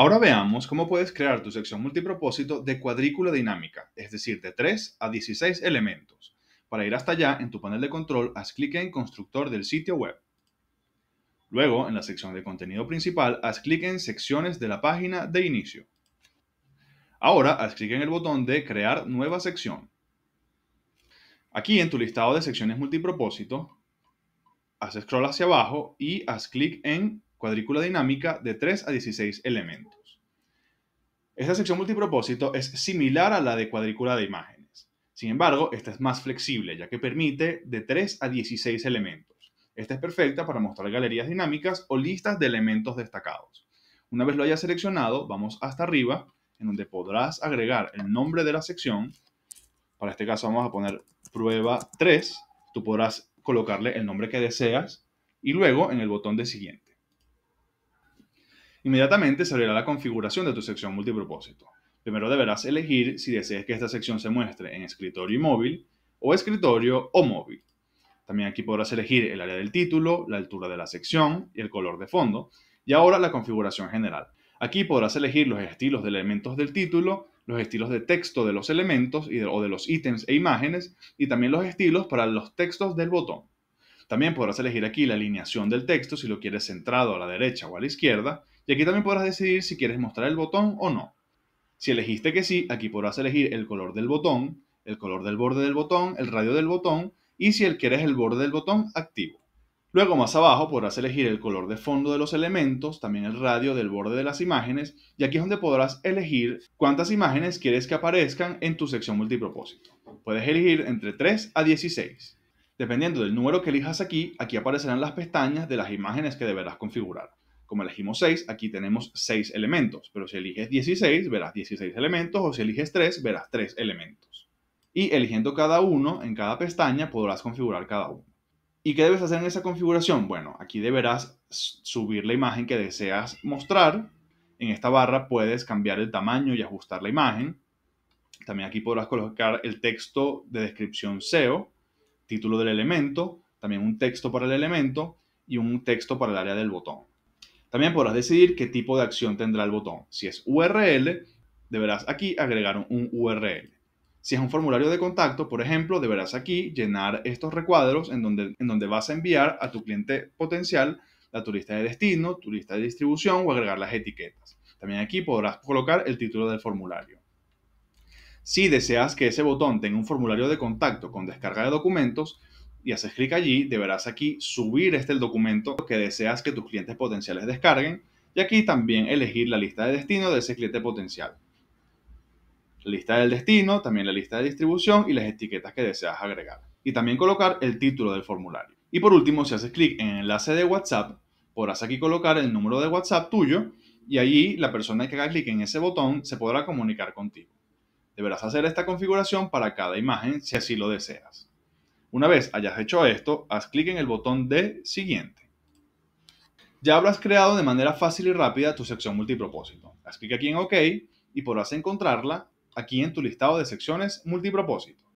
Ahora veamos cómo puedes crear tu sección multipropósito de cuadrícula dinámica, es decir, de 3 a 16 elementos. Para ir hasta allá, en tu panel de control, haz clic en Constructor del sitio web. Luego, en la sección de contenido principal, haz clic en Secciones de la página de inicio. Ahora, haz clic en el botón de Crear nueva sección. Aquí en tu listado de secciones multipropósito, haz scroll hacia abajo y haz clic en cuadrícula dinámica de 3 a 16 elementos. Esta sección multipropósito es similar a la de cuadrícula de imágenes. Sin embargo, esta es más flexible, ya que permite de 3 a 16 elementos. Esta es perfecta para mostrar galerías dinámicas o listas de elementos destacados. Una vez lo hayas seleccionado, vamos hasta arriba, en donde podrás agregar el nombre de la sección. Para este caso vamos a poner prueba 3. Tú podrás colocarle el nombre que deseas y luego en el botón de siguiente. Inmediatamente se la configuración de tu sección multipropósito. Primero deberás elegir si deseas que esta sección se muestre en escritorio y móvil o escritorio o móvil. También aquí podrás elegir el área del título, la altura de la sección y el color de fondo. Y ahora la configuración general. Aquí podrás elegir los estilos de elementos del título, los estilos de texto de los elementos o de los ítems e imágenes, y también los estilos para los textos del botón. También podrás elegir aquí la alineación del texto si lo quieres centrado a la derecha o a la izquierda, y aquí también podrás decidir si quieres mostrar el botón o no. Si elegiste que sí, aquí podrás elegir el color del botón, el color del borde del botón, el radio del botón y si quieres el borde del botón activo. Luego más abajo podrás elegir el color de fondo de los elementos, también el radio del borde de las imágenes y aquí es donde podrás elegir cuántas imágenes quieres que aparezcan en tu sección multipropósito. Puedes elegir entre 3 a 16. Dependiendo del número que elijas aquí, aquí aparecerán las pestañas de las imágenes que deberás configurar. Como elegimos 6, aquí tenemos 6 elementos, pero si eliges 16, verás 16 elementos, o si eliges 3, verás 3 elementos. Y eligiendo cada uno en cada pestaña podrás configurar cada uno. ¿Y qué debes hacer en esa configuración? Bueno, aquí deberás subir la imagen que deseas mostrar. En esta barra puedes cambiar el tamaño y ajustar la imagen. También aquí podrás colocar el texto de descripción SEO, título del elemento, también un texto para el elemento y un texto para el área del botón. También podrás decidir qué tipo de acción tendrá el botón. Si es URL, deberás aquí agregar un URL. Si es un formulario de contacto, por ejemplo, deberás aquí llenar estos recuadros en donde, en donde vas a enviar a tu cliente potencial la turista de destino, turista de distribución o agregar las etiquetas. También aquí podrás colocar el título del formulario. Si deseas que ese botón tenga un formulario de contacto con descarga de documentos, y haces clic allí, deberás aquí subir este el documento que deseas que tus clientes potenciales descarguen y aquí también elegir la lista de destino de ese cliente potencial. lista del destino, también la lista de distribución y las etiquetas que deseas agregar. Y también colocar el título del formulario. Y por último, si haces clic en enlace de WhatsApp, podrás aquí colocar el número de WhatsApp tuyo y allí la persona que haga clic en ese botón se podrá comunicar contigo. Deberás hacer esta configuración para cada imagen si así lo deseas. Una vez hayas hecho esto, haz clic en el botón de Siguiente. Ya habrás creado de manera fácil y rápida tu sección multipropósito. Haz clic aquí en OK y podrás encontrarla aquí en tu listado de secciones multipropósito.